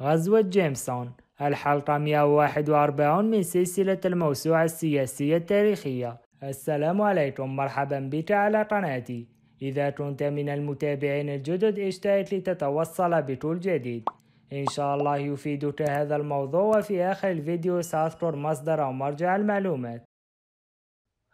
غزوة جيمسون الحلقة 141 من سلسلة الموسوعة السياسية التاريخية السلام عليكم مرحبا بك على قناتي إذا كنت من المتابعين الجدد اشترك لتتوصل بكل جديد إن شاء الله يفيدك هذا الموضوع وفي آخر الفيديو سأذكر مصدر أو مرجع المعلومات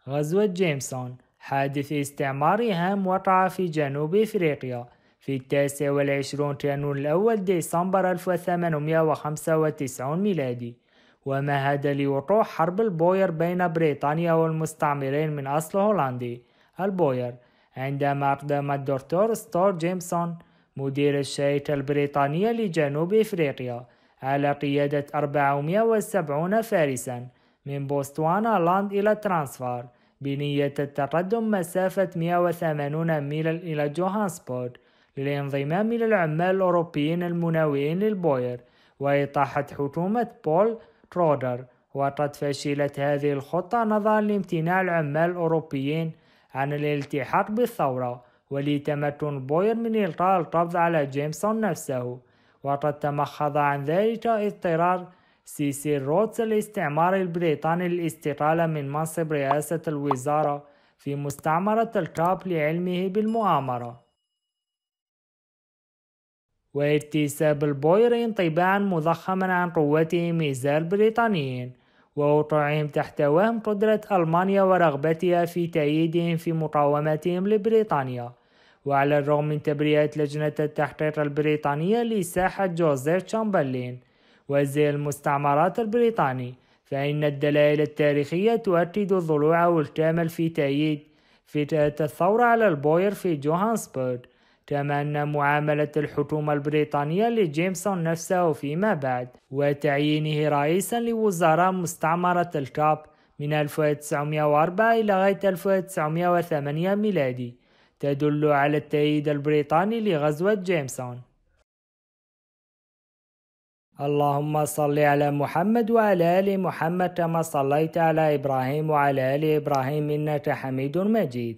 غزوة جيمسون حادث استعماري هام وقع في جنوب إفريقيا في التاسع والعشرون كانون الأول ديسمبر 1895 ميلادي ومهد لوقوع حرب البوير بين بريطانيا والمستعمرين من أصل هولندي البوير عندما أقدم الدكتور ستور جيمسون مدير الشركة البريطانية لجنوب إفريقيا على قيادة 470 فارسا من بوستوانا لاند إلى ترانسفار بنية التقدم مسافة 180 ميلا إلى جوهانسبورغ للانضمام إلى العمال الأوروبيين المناوئين للبوير وإطاحة حكومة بول ترودر وقد فشلت هذه الخطة نظرا لامتناع العمال الأوروبيين عن الالتحاق بالثورة ولتمكن بوير من إلقاء القبض على جيمسون نفسه وقد تمخض عن ذلك اضطرار سيسيل روتس الاستعمار البريطاني للاستقالة من منصب رئاسة الوزارة في مستعمرة الكاب لعلمه بالمؤامرة وارتساب البويرين طباعا مضخما عن قوتهم إزاء البريطانيين ووقوعهم تحت وهم قدرة ألمانيا ورغبتها في تأييدهم في مقاومتهم لبريطانيا وعلى الرغم من تبرئات لجنة التحقيق البريطانية لساحة جوزيف تشامبرلين وزير المستعمرات البريطاني فإن الدلائل التاريخية تؤكد ضلوعه الكامل في تأييد فكرة الثورة على البوير في جوهانسبرغ كما أن معاملة الحكومة البريطانية لجيمسون نفسه فيما بعد وتعيينه رئيسا لوزراء مستعمرة الكاب من 1904 إلى غاية 1908 ميلادي تدل على التأييد البريطاني لغزوة جيمسون اللهم صل على محمد وعلى آل محمد كما صليت على إبراهيم وعلى آل إبراهيم إنك حميد مجيد